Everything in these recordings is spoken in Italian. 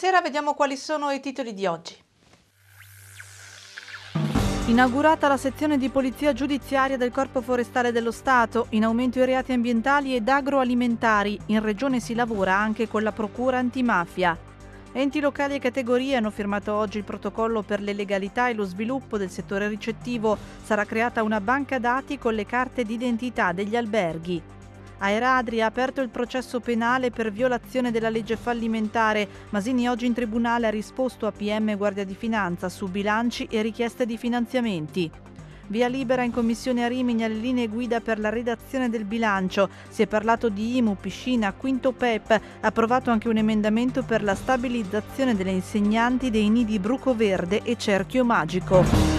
sera vediamo quali sono i titoli di oggi. Inaugurata la sezione di polizia giudiziaria del Corpo Forestale dello Stato, in aumento i reati ambientali ed agroalimentari, in regione si lavora anche con la Procura antimafia. Enti locali e categorie hanno firmato oggi il protocollo per le legalità e lo sviluppo del settore ricettivo. Sarà creata una banca dati con le carte d'identità degli alberghi. Aeradri ha aperto il processo penale per violazione della legge fallimentare. Masini oggi in tribunale ha risposto a PM Guardia di Finanza su bilanci e richieste di finanziamenti. Via libera in commissione a Rimini alle linee guida per la redazione del bilancio. Si è parlato di IMU, piscina, quinto PEP. Approvato anche un emendamento per la stabilizzazione delle insegnanti dei nidi Bruco Verde e Cerchio Magico.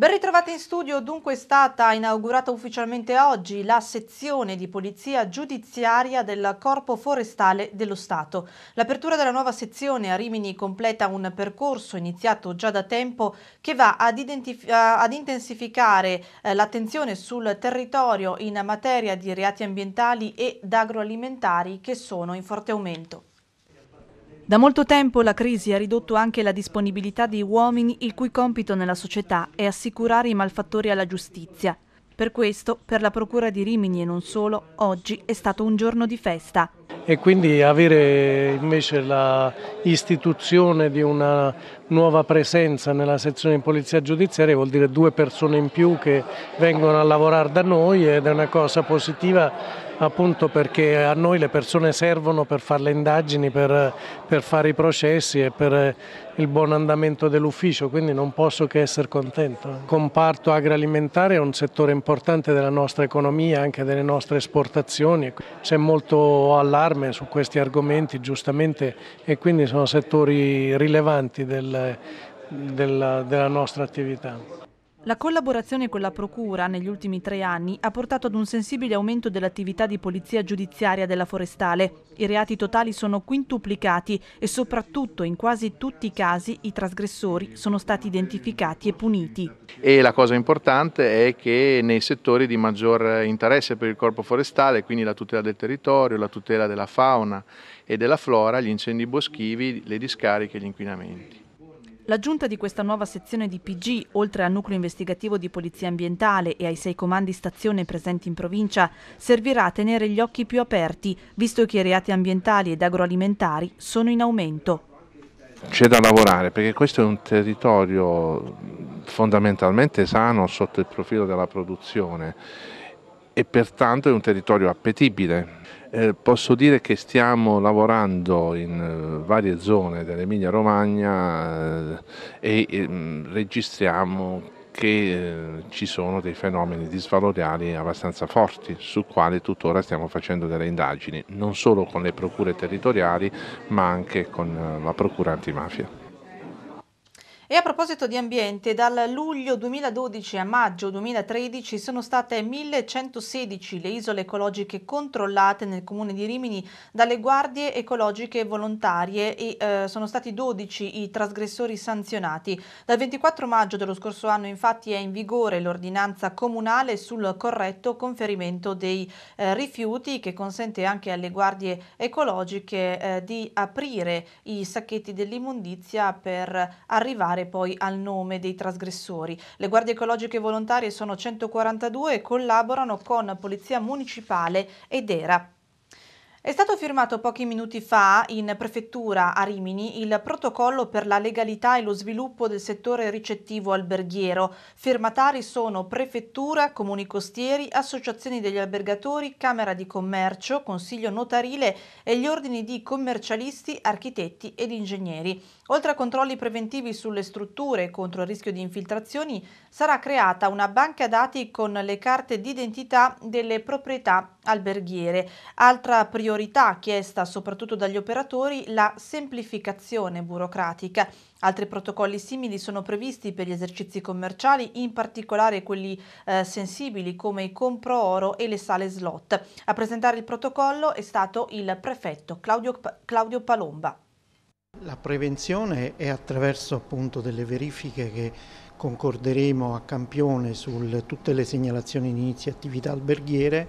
Ben ritrovata in studio, dunque è stata inaugurata ufficialmente oggi la sezione di polizia giudiziaria del Corpo Forestale dello Stato. L'apertura della nuova sezione a Rimini completa un percorso iniziato già da tempo che va ad, eh, ad intensificare eh, l'attenzione sul territorio in materia di reati ambientali ed agroalimentari che sono in forte aumento. Da molto tempo la crisi ha ridotto anche la disponibilità di uomini il cui compito nella società è assicurare i malfattori alla giustizia. Per questo, per la Procura di Rimini e non solo, oggi è stato un giorno di festa. E quindi avere invece l'istituzione di una nuova presenza nella sezione di polizia giudiziaria vuol dire due persone in più che vengono a lavorare da noi ed è una cosa positiva appunto perché a noi le persone servono per fare le indagini, per, per fare i processi e per il buon andamento dell'ufficio, quindi non posso che essere contento. Il comparto agroalimentare è un settore importante della nostra economia, anche delle nostre esportazioni, c'è molto allarme su questi argomenti giustamente e quindi sono settori rilevanti del, della, della nostra attività. La collaborazione con la Procura negli ultimi tre anni ha portato ad un sensibile aumento dell'attività di polizia giudiziaria della forestale. I reati totali sono quintuplicati e soprattutto in quasi tutti i casi i trasgressori sono stati identificati e puniti. E la cosa importante è che nei settori di maggior interesse per il corpo forestale, quindi la tutela del territorio, la tutela della fauna e della flora, gli incendi boschivi, le discariche e gli inquinamenti. L'aggiunta di questa nuova sezione di PG, oltre al nucleo investigativo di polizia ambientale e ai sei comandi stazione presenti in provincia, servirà a tenere gli occhi più aperti, visto che i reati ambientali ed agroalimentari sono in aumento. C'è da lavorare perché questo è un territorio fondamentalmente sano sotto il profilo della produzione e pertanto è un territorio appetibile. Eh, posso dire che stiamo lavorando in eh, varie zone dell'Emilia Romagna eh, e mm, registriamo che eh, ci sono dei fenomeni disvaloriali abbastanza forti su quali tuttora stiamo facendo delle indagini, non solo con le procure territoriali ma anche con la procura antimafia. E a proposito di ambiente, dal luglio 2012 a maggio 2013 sono state 1116 le isole ecologiche controllate nel comune di Rimini dalle guardie ecologiche volontarie e eh, sono stati 12 i trasgressori sanzionati. Dal 24 maggio dello scorso anno infatti è in vigore l'ordinanza comunale sul corretto conferimento dei eh, rifiuti che consente anche alle guardie ecologiche eh, di aprire i sacchetti dell'immondizia per arrivare tornare poi al nome dei trasgressori. Le guardie ecologiche volontarie sono 142 e collaborano con Polizia Municipale ed ERA. È stato firmato pochi minuti fa in prefettura a Rimini il protocollo per la legalità e lo sviluppo del settore ricettivo alberghiero. Firmatari sono prefettura, comuni costieri, associazioni degli albergatori, Camera di Commercio, Consiglio Notarile e gli ordini di commercialisti, architetti ed ingegneri. Oltre a controlli preventivi sulle strutture contro il rischio di infiltrazioni, sarà creata una banca dati con le carte d'identità delle proprietà alberghiere. Altra priorità chiesta soprattutto dagli operatori la semplificazione burocratica. Altri protocolli simili sono previsti per gli esercizi commerciali, in particolare quelli eh, sensibili come i compro oro e le sale slot. A presentare il protocollo è stato il prefetto Claudio, Claudio Palomba. La prevenzione è attraverso appunto delle verifiche che concorderemo a campione su tutte le segnalazioni di inizio attività alberghiere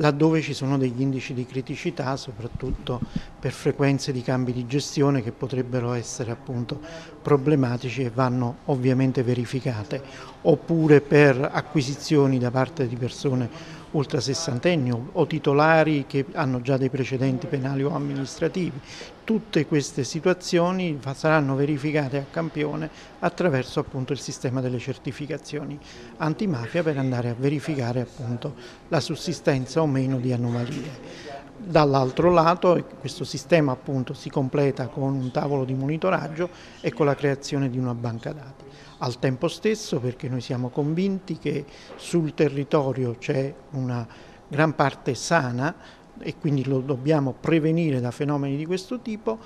laddove ci sono degli indici di criticità soprattutto per frequenze di cambi di gestione che potrebbero essere appunto problematici e vanno ovviamente verificate oppure per acquisizioni da parte di persone ultrasessantenni o titolari che hanno già dei precedenti penali o amministrativi. Tutte queste situazioni saranno verificate a campione attraverso appunto, il sistema delle certificazioni antimafia per andare a verificare appunto, la sussistenza o meno di anomalie. Dall'altro lato questo sistema appunto si completa con un tavolo di monitoraggio e con la creazione di una banca dati. Al tempo stesso perché noi siamo convinti che sul territorio c'è una gran parte sana e quindi lo dobbiamo prevenire da fenomeni di questo tipo,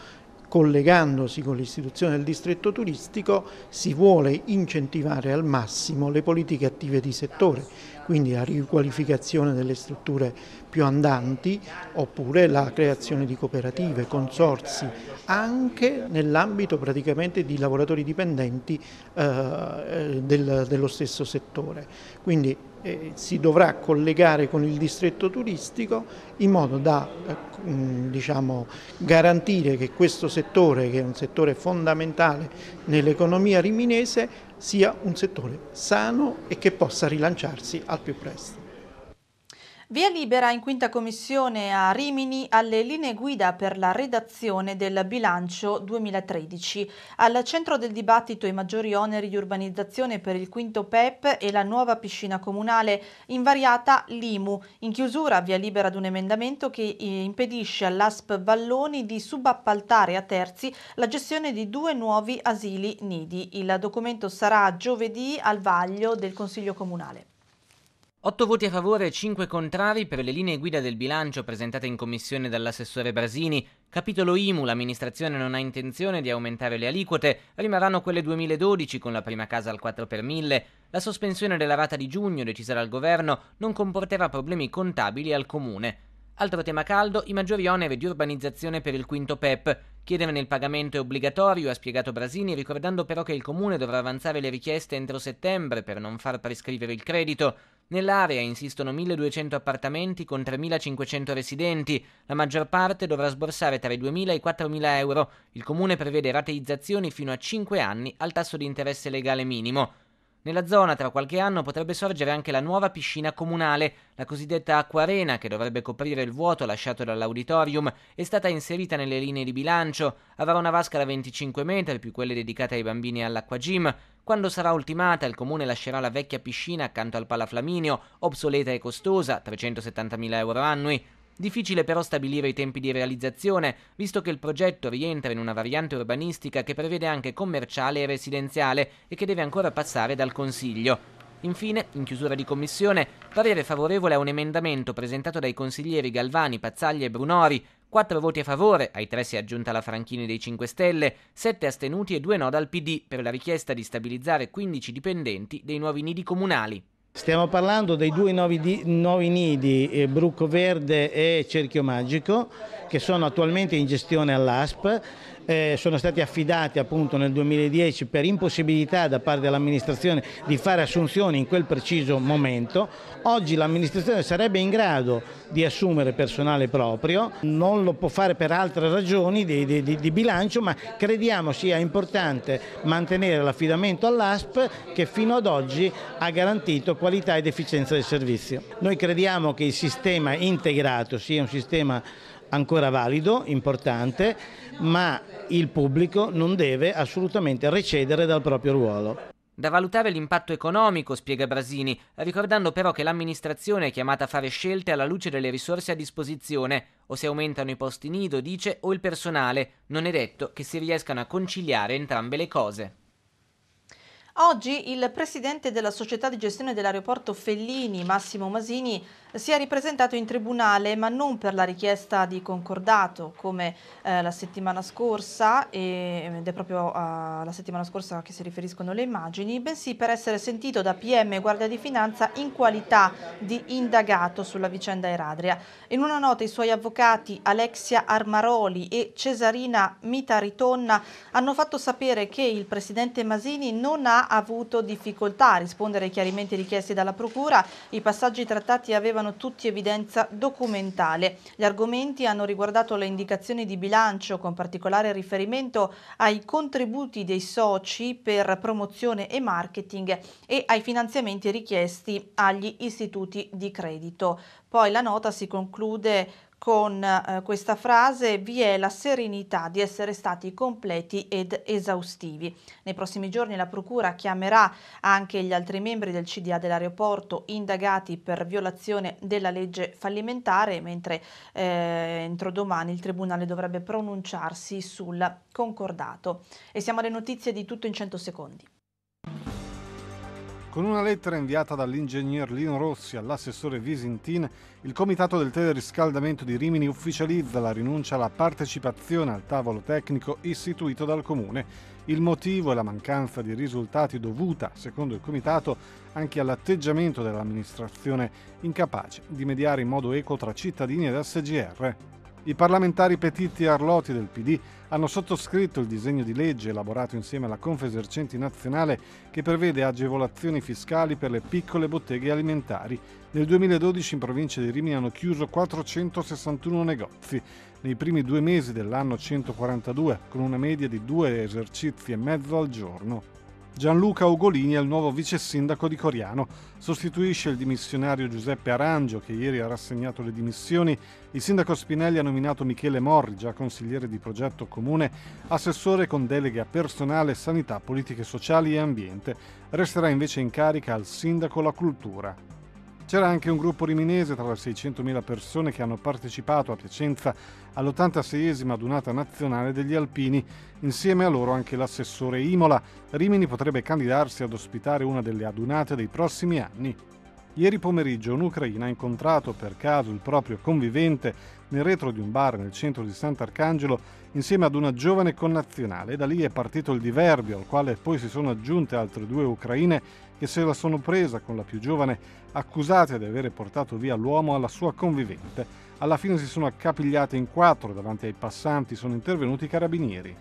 collegandosi con l'istituzione del distretto turistico si vuole incentivare al massimo le politiche attive di settore, quindi la riqualificazione delle strutture più andanti oppure la creazione di cooperative, consorsi, anche nell'ambito praticamente di lavoratori dipendenti eh, del, dello stesso settore. Quindi eh, si dovrà collegare con il distretto turistico in modo da eh, diciamo, garantire che questo settore, che è un settore fondamentale nell'economia riminese, sia un settore sano e che possa rilanciarsi al più presto. Via libera in quinta commissione a Rimini alle linee guida per la redazione del bilancio 2013. Al centro del dibattito i maggiori oneri di urbanizzazione per il quinto PEP e la nuova piscina comunale invariata l'IMU. In chiusura via libera ad un emendamento che eh, impedisce all'ASP Valloni di subappaltare a terzi la gestione di due nuovi asili nidi. Il documento sarà giovedì al vaglio del Consiglio Comunale. 8 voti a favore e 5 contrari per le linee guida del bilancio presentate in commissione dall'assessore Brasini. Capitolo IMU, l'amministrazione non ha intenzione di aumentare le aliquote, rimarranno quelle 2012 con la prima casa al 4 per 1000. La sospensione della rata di giugno decisa dal governo non comporterà problemi contabili al comune. Altro tema caldo, i maggiori oneri di urbanizzazione per il quinto PEP. Chiederne il pagamento è obbligatorio, ha spiegato Brasini, ricordando però che il comune dovrà avanzare le richieste entro settembre per non far prescrivere il credito. Nell'area insistono 1200 appartamenti con 3500 residenti, la maggior parte dovrà sborsare tra i 2000 e i 4000 euro. Il comune prevede rateizzazioni fino a 5 anni al tasso di interesse legale minimo. Nella zona tra qualche anno potrebbe sorgere anche la nuova piscina comunale, la cosiddetta acquarena che dovrebbe coprire il vuoto lasciato dall'auditorium, è stata inserita nelle linee di bilancio, avrà una vasca da 25 metri più quelle dedicate ai bambini e all'acqua gym. Quando sarà ultimata il comune lascerà la vecchia piscina accanto al palaflaminio, obsoleta e costosa, 370.000 euro annui. Difficile però stabilire i tempi di realizzazione, visto che il progetto rientra in una variante urbanistica che prevede anche commerciale e residenziale e che deve ancora passare dal Consiglio. Infine, in chiusura di commissione, parere favorevole a un emendamento presentato dai consiglieri Galvani, Pazzaglia e Brunori, 4 voti a favore, ai 3 si è aggiunta la Franchini dei 5 Stelle, 7 astenuti e 2 no dal PD per la richiesta di stabilizzare 15 dipendenti dei nuovi nidi comunali. Stiamo parlando dei due nuovi, di, nuovi nidi, eh, Brucco Verde e Cerchio Magico, che sono attualmente in gestione all'ASP. Eh, sono stati affidati appunto nel 2010 per impossibilità da parte dell'amministrazione di fare assunzioni in quel preciso momento. Oggi l'amministrazione sarebbe in grado di assumere personale proprio, non lo può fare per altre ragioni di, di, di bilancio, ma crediamo sia importante mantenere l'affidamento all'ASP che fino ad oggi ha garantito qualità ed efficienza del servizio. Noi crediamo che il sistema integrato sia un sistema ancora valido, importante, ma il pubblico non deve assolutamente recedere dal proprio ruolo. Da valutare l'impatto economico, spiega Brasini, ricordando però che l'amministrazione è chiamata a fare scelte alla luce delle risorse a disposizione, o se aumentano i posti nido, dice, o il personale. Non è detto che si riescano a conciliare entrambe le cose. Oggi il presidente della società di gestione dell'aeroporto Fellini, Massimo Masini, si è ripresentato in tribunale ma non per la richiesta di concordato come eh, la settimana scorsa e, ed è proprio uh, la settimana scorsa che si riferiscono le immagini, bensì per essere sentito da PM e Guardia di Finanza in qualità di indagato sulla vicenda Eradria. In una nota i suoi avvocati Alexia Armaroli e Cesarina Mitariton hanno fatto sapere che il presidente Masini non ha avuto difficoltà a rispondere ai chiarimenti richiesti dalla Procura, i passaggi trattati avevano avevano tutti evidenza documentale. Gli argomenti hanno riguardato le indicazioni di bilancio, con particolare riferimento ai contributi dei soci per promozione e marketing e ai finanziamenti richiesti agli istituti di credito. Poi la nota si conclude con eh, questa frase vi è la serenità di essere stati completi ed esaustivi. Nei prossimi giorni la Procura chiamerà anche gli altri membri del CDA dell'aeroporto indagati per violazione della legge fallimentare, mentre eh, entro domani il Tribunale dovrebbe pronunciarsi sul concordato. E siamo alle notizie di tutto in 100 secondi. Con una lettera inviata dall'ingegner Lino Rossi all'assessore Visintin, il Comitato del Teleriscaldamento di Rimini ufficializza la rinuncia alla partecipazione al tavolo tecnico istituito dal Comune. Il motivo è la mancanza di risultati dovuta, secondo il Comitato, anche all'atteggiamento dell'amministrazione incapace di mediare in modo eco tra cittadini ed SGR. I parlamentari Petiti e Arloti del PD hanno sottoscritto il disegno di legge elaborato insieme alla Confesercenti Nazionale che prevede agevolazioni fiscali per le piccole botteghe alimentari. Nel 2012 in provincia di Rimini hanno chiuso 461 negozi, nei primi due mesi dell'anno 142, con una media di due esercizi e mezzo al giorno. Gianluca Ugolini è il nuovo vice sindaco di Coriano. Sostituisce il dimissionario Giuseppe Arangio, che ieri ha rassegnato le dimissioni. Il sindaco Spinelli ha nominato Michele Morri, già consigliere di progetto comune, assessore con deleghe a personale, sanità, politiche sociali e ambiente. Resterà invece in carica al sindaco la cultura. C'era anche un gruppo riminese tra le 600.000 persone che hanno partecipato a Piacenza all'86esima adunata nazionale degli alpini, insieme a loro anche l'assessore Imola. Rimini potrebbe candidarsi ad ospitare una delle adunate dei prossimi anni. Ieri pomeriggio un'ucraina ha incontrato per caso il proprio convivente nel retro di un bar nel centro di Sant'Arcangelo insieme ad una giovane connazionale. Da lì è partito il diverbio, al quale poi si sono aggiunte altre due ucraine che se la sono presa con la più giovane accusate di aver portato via l'uomo alla sua convivente. Alla fine si sono accapigliate in quattro davanti ai passanti, sono intervenuti i carabinieri.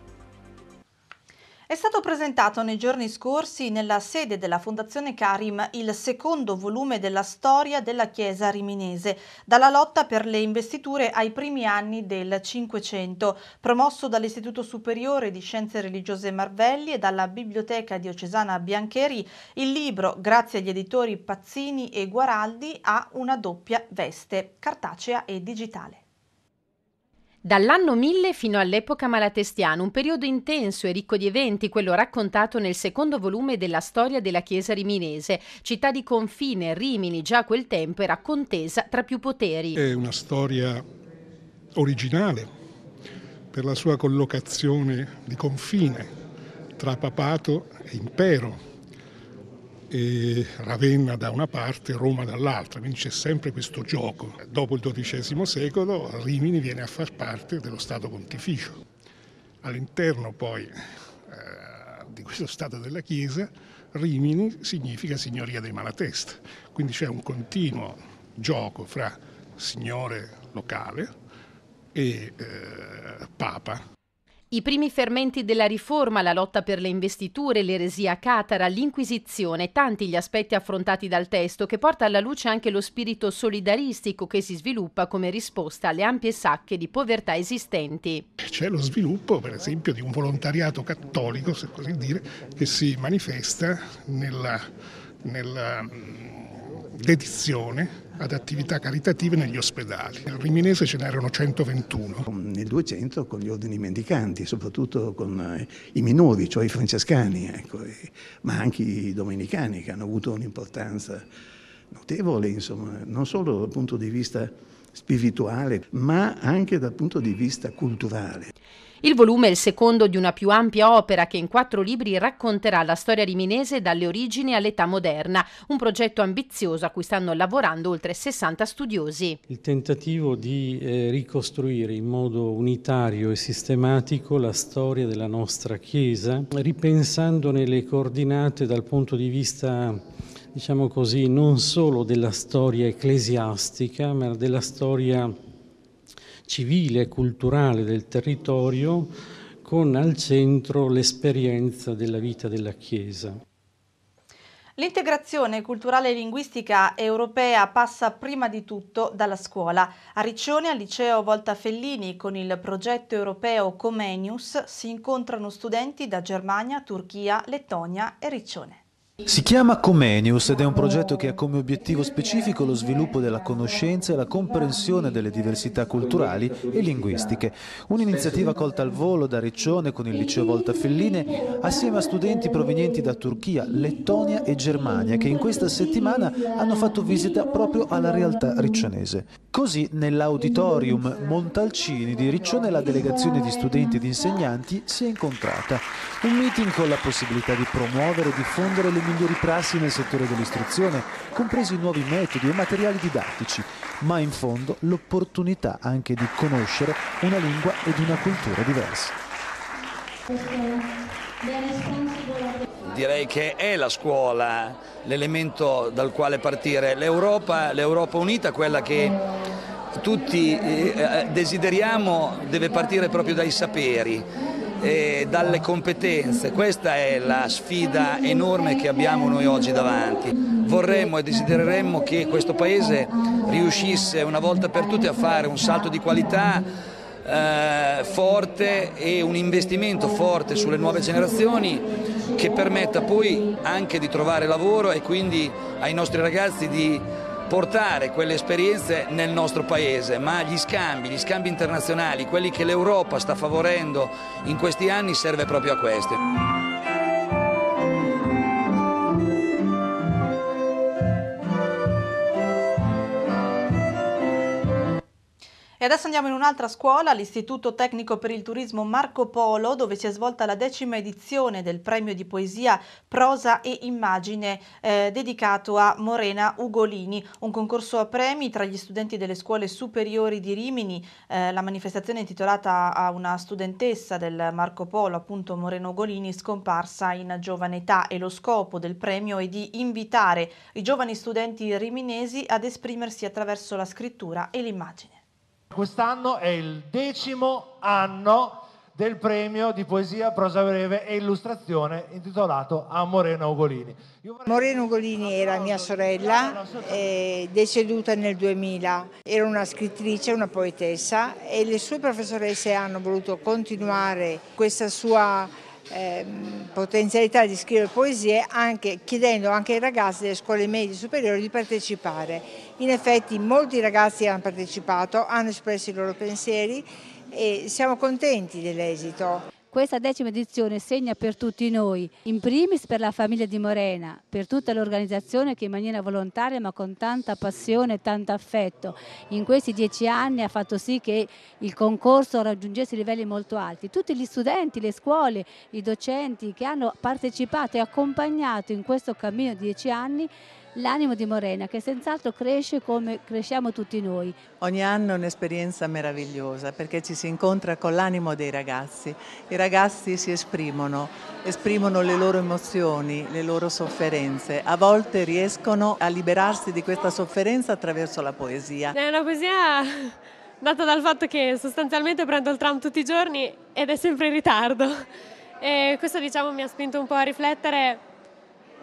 È stato presentato nei giorni scorsi nella sede della Fondazione Carim il secondo volume della storia della Chiesa riminese, dalla lotta per le investiture ai primi anni del Cinquecento, promosso dall'Istituto Superiore di Scienze Religiose Marvelli e dalla Biblioteca Diocesana Biancheri, il libro, grazie agli editori Pazzini e Guaraldi, ha una doppia veste, cartacea e digitale. Dall'anno 1000 fino all'epoca malatestiana, un periodo intenso e ricco di eventi, quello raccontato nel secondo volume della storia della Chiesa riminese, città di confine, Rimini, già a quel tempo era contesa tra più poteri. È una storia originale per la sua collocazione di confine tra papato e impero e Ravenna da una parte, Roma dall'altra, quindi c'è sempre questo gioco. Dopo il XII secolo Rimini viene a far parte dello Stato pontificio. All'interno poi eh, di questo Stato della Chiesa Rimini significa signoria dei malatesta, quindi c'è un continuo gioco fra signore locale e eh, papa. I primi fermenti della riforma, la lotta per le investiture, l'eresia catara, l'inquisizione, tanti gli aspetti affrontati dal testo che porta alla luce anche lo spirito solidaristico che si sviluppa come risposta alle ampie sacche di povertà esistenti. C'è lo sviluppo, per esempio, di un volontariato cattolico, se così dire, che si manifesta nella, nella dedizione ad attività caritative negli ospedali. Nel Riminese ce n'erano 121. Nel 200 con gli ordini mendicanti, soprattutto con eh, i minori, cioè i francescani, ecco, ma anche i domenicani che hanno avuto un'importanza notevole, insomma, non solo dal punto di vista spirituale, ma anche dal punto di vista culturale. Il volume è il secondo di una più ampia opera che in quattro libri racconterà la storia riminese dalle origini all'età moderna, un progetto ambizioso a cui stanno lavorando oltre 60 studiosi. Il tentativo di eh, ricostruire in modo unitario e sistematico la storia della nostra Chiesa, ripensandone le coordinate dal punto di vista diciamo così, non solo della storia ecclesiastica, ma della storia civile e culturale del territorio con al centro l'esperienza della vita della Chiesa. L'integrazione culturale e linguistica europea passa prima di tutto dalla scuola. A Riccione, al liceo Volta Fellini, con il progetto europeo Comenius, si incontrano studenti da Germania, Turchia, Lettonia e Riccione. Si chiama Comenius ed è un progetto che ha come obiettivo specifico lo sviluppo della conoscenza e la comprensione delle diversità culturali e linguistiche. Un'iniziativa colta al volo da Riccione con il liceo Volta Felline assieme a studenti provenienti da Turchia, Lettonia e Germania che in questa settimana hanno fatto visita proprio alla realtà riccionese. Così nell'auditorium Montalcini di Riccione la delegazione di studenti ed insegnanti si è incontrata. Un meeting con la possibilità di promuovere e diffondere le migliori prassi nel settore dell'istruzione, compresi nuovi metodi e materiali didattici, ma in fondo l'opportunità anche di conoscere una lingua ed una cultura diversa. Direi che è la scuola l'elemento dal quale partire. L'Europa, l'Europa unita, quella che tutti eh, eh, desideriamo, deve partire proprio dai saperi eh, dalle competenze. Questa è la sfida enorme che abbiamo noi oggi davanti. Vorremmo e desidereremmo che questo Paese riuscisse una volta per tutte a fare un salto di qualità eh, forte e un investimento forte sulle nuove generazioni che permetta poi anche di trovare lavoro e quindi ai nostri ragazzi di portare quelle esperienze nel nostro paese, ma gli scambi, gli scambi internazionali, quelli che l'Europa sta favorendo in questi anni serve proprio a questo. E adesso andiamo in un'altra scuola, l'Istituto Tecnico per il Turismo Marco Polo, dove si è svolta la decima edizione del premio di poesia, prosa e immagine eh, dedicato a Morena Ugolini, un concorso a premi tra gli studenti delle scuole superiori di Rimini. Eh, la manifestazione è intitolata a una studentessa del Marco Polo, appunto Morena Ugolini, scomparsa in giovane età e lo scopo del premio è di invitare i giovani studenti riminesi ad esprimersi attraverso la scrittura e l'immagine. Quest'anno è il decimo anno del premio di poesia, prosa breve e illustrazione intitolato a Moreno Ugolini. Vorrei... Moreno Ugolini era mia sorella, eh, deceduta nel 2000. Era una scrittrice, una poetessa e le sue professoresse hanno voluto continuare questa sua Ehm, potenzialità di scrivere poesie anche, chiedendo anche ai ragazzi delle scuole medie e superiori di partecipare. In effetti molti ragazzi hanno partecipato, hanno espresso i loro pensieri e siamo contenti dell'esito. Questa decima edizione segna per tutti noi, in primis per la famiglia di Morena, per tutta l'organizzazione che in maniera volontaria ma con tanta passione e tanto affetto in questi dieci anni ha fatto sì che il concorso raggiungesse livelli molto alti. Tutti gli studenti, le scuole, i docenti che hanno partecipato e accompagnato in questo cammino di dieci anni l'animo di Morena che senz'altro cresce come cresciamo tutti noi. Ogni anno è un'esperienza meravigliosa perché ci si incontra con l'animo dei ragazzi. I ragazzi si esprimono, esprimono le loro emozioni, le loro sofferenze. A volte riescono a liberarsi di questa sofferenza attraverso la poesia. È una poesia data dal fatto che sostanzialmente prendo il tram tutti i giorni ed è sempre in ritardo. E questo diciamo mi ha spinto un po' a riflettere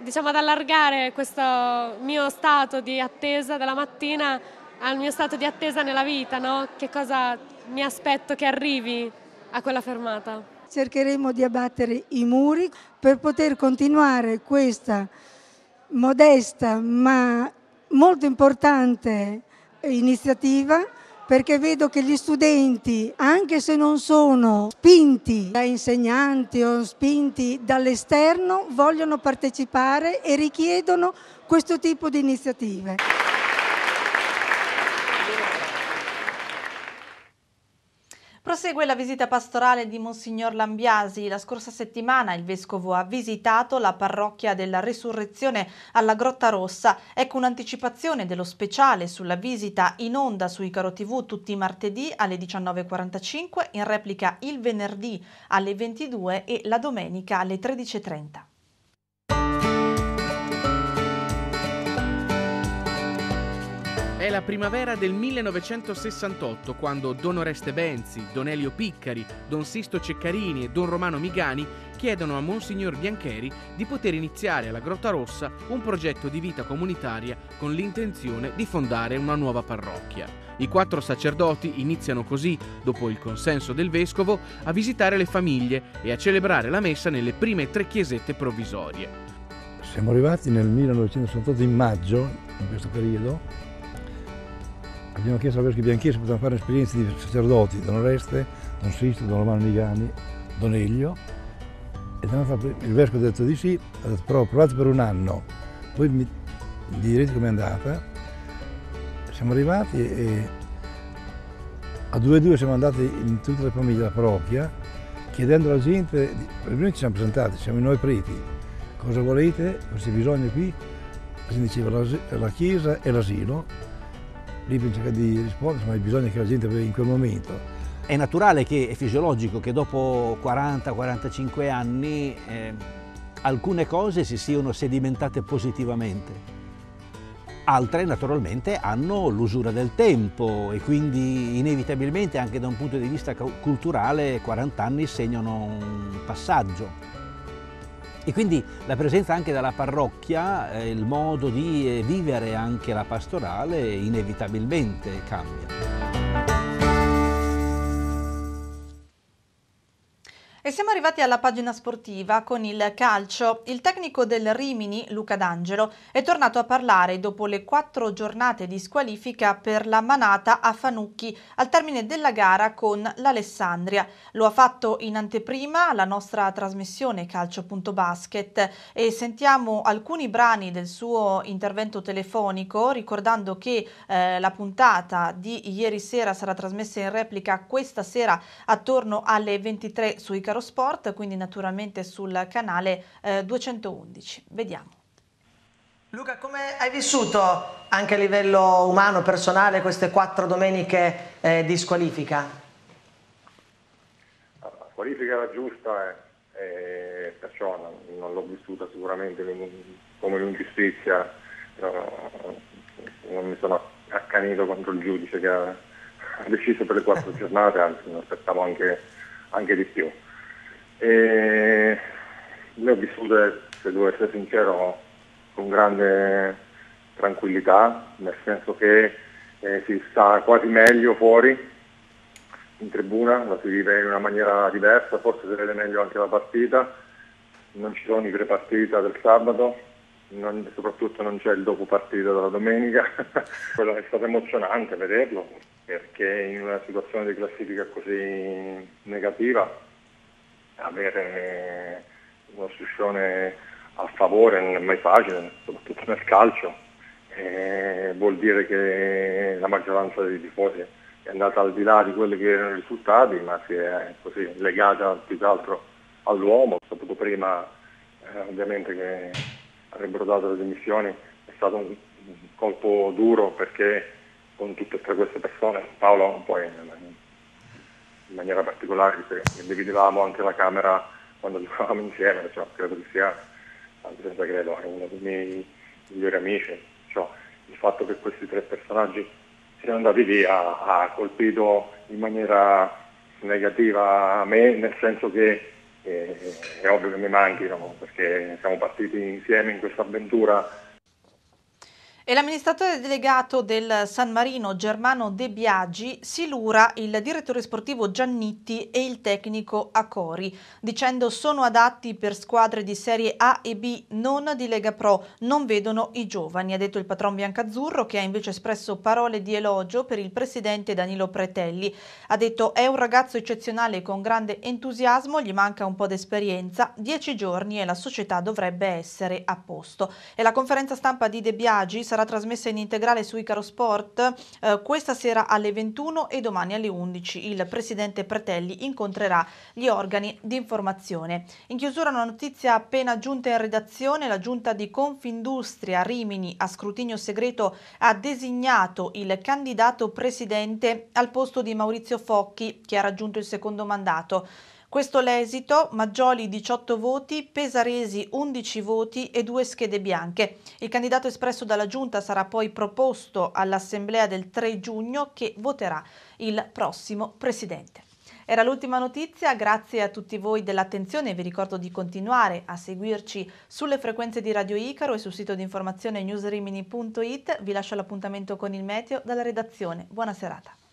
diciamo, ad allargare questo mio stato di attesa della mattina al mio stato di attesa nella vita, no? che cosa mi aspetto che arrivi a quella fermata. Cercheremo di abbattere i muri per poter continuare questa modesta ma molto importante iniziativa perché vedo che gli studenti, anche se non sono spinti da insegnanti o spinti dall'esterno, vogliono partecipare e richiedono questo tipo di iniziative. Prosegue la visita pastorale di Monsignor Lambiasi. La scorsa settimana il Vescovo ha visitato la parrocchia della Resurrezione alla Grotta Rossa. Ecco un'anticipazione dello speciale sulla visita in onda sui Caro TV tutti i martedì alle 19.45, in replica il venerdì alle 22 e la domenica alle 13.30. È la primavera del 1968 quando Don Oreste Benzi, Don Elio Piccari, Don Sisto Ceccarini e Don Romano Migani chiedono a Monsignor Biancheri di poter iniziare alla Grotta Rossa un progetto di vita comunitaria con l'intenzione di fondare una nuova parrocchia. I quattro sacerdoti iniziano così, dopo il consenso del vescovo, a visitare le famiglie e a celebrare la messa nelle prime tre chiesette provvisorie. Siamo arrivati nel 1968 in maggio, in questo periodo, Abbiamo chiesto alla Vescovi Bianchini se potevano fare esperienze di sacerdoti, Don Oreste, Don Sisto, Don Romano Nigani, Don Elio. il Vescovo ha detto di sì, ha detto però provate per un anno, poi mi direte com'è andata. Siamo arrivati e a 2-2 siamo andati in tutte le famiglie della parrocchia chiedendo alla gente, noi ci siamo presentati, siamo noi preti, cosa volete, questi bisogno qui, si diceva la, la chiesa e l'asilo, lì per cercare di rispondere ma ai bisogni che la gente aveva in quel momento. È naturale che, è fisiologico che dopo 40-45 anni eh, alcune cose si siano sedimentate positivamente, altre naturalmente hanno l'usura del tempo e quindi inevitabilmente anche da un punto di vista culturale 40 anni segnano un passaggio. E quindi la presenza anche della parrocchia, eh, il modo di eh, vivere anche la pastorale inevitabilmente cambia. E siamo arrivati alla pagina sportiva con il calcio. Il tecnico del Rimini, Luca D'Angelo, è tornato a parlare dopo le quattro giornate di squalifica per la manata a Fanucchi al termine della gara con l'Alessandria. Lo ha fatto in anteprima alla nostra trasmissione calcio.basket e sentiamo alcuni brani del suo intervento telefonico ricordando che eh, la puntata di ieri sera sarà trasmessa in replica questa sera attorno alle 23 sui carosselli Sport, quindi naturalmente sul canale eh, 211. Vediamo. Luca, come hai vissuto anche a livello umano, personale, queste quattro domeniche eh, di squalifica? La squalifica era giusta, eh, eh, perciò non, non l'ho vissuta sicuramente come un'ingiustizia, non mi sono accanito contro il giudice che ha deciso per le quattro giornate, anzi mi aspettavo anche, anche di più. E le ho vissute, eh, se devo essere sincero, con grande tranquillità, nel senso che eh, si sta quasi meglio fuori in tribuna, la si vive in una maniera diversa, forse si vede meglio anche la partita, non ci sono i prepartita del sabato, non, soprattutto non c'è il dopo partita della domenica, è stato emozionante vederlo perché in una situazione di classifica così negativa avere uno striscione a favore non è mai facile, soprattutto nel calcio. Eh, vuol dire che la maggioranza dei tifosi è andata al di là di quelli che erano i risultati, ma si è così legata più che altro all'uomo. Ho saputo prima eh, ovviamente che avrebbero dato le dimissioni, è stato un colpo duro perché con tutte e tre queste persone Paolo poi eh, in maniera particolare, che dividevamo anche la camera quando giocavamo insieme, cioè, credo che sia, anche senza credo, è uno dei miei migliori amici. Cioè, il fatto che questi tre personaggi siano andati via ha colpito in maniera negativa a me, nel senso che eh, è ovvio che mi manchino, perché siamo partiti insieme in questa avventura e l'amministratore delegato del San Marino Germano De Biagi silura il direttore sportivo Giannitti e il tecnico Acori, dicendo sono adatti per squadre di serie A e B, non di Lega Pro, non vedono i giovani, ha detto il patron biancazzurro che ha invece espresso parole di elogio per il presidente Danilo Pretelli. Ha detto è un ragazzo eccezionale con grande entusiasmo, gli manca un po' d'esperienza, dieci giorni e la società dovrebbe essere a posto. E la conferenza stampa di De Biagi sarà sarà trasmessa in integrale su Icarosport eh, questa sera alle 21 e domani alle 11. Il presidente Pretelli incontrerà gli organi di informazione. In chiusura una notizia appena giunta in redazione, la giunta di Confindustria Rimini a scrutinio segreto ha designato il candidato presidente al posto di Maurizio Focchi che ha raggiunto il secondo mandato. Questo l'esito, Maggioli 18 voti, Pesaresi 11 voti e due schede bianche. Il candidato espresso dalla Giunta sarà poi proposto all'Assemblea del 3 giugno che voterà il prossimo Presidente. Era l'ultima notizia, grazie a tutti voi dell'attenzione e vi ricordo di continuare a seguirci sulle frequenze di Radio Icaro e sul sito di informazione newsrimini.it. Vi lascio l'appuntamento con il meteo dalla redazione. Buona serata.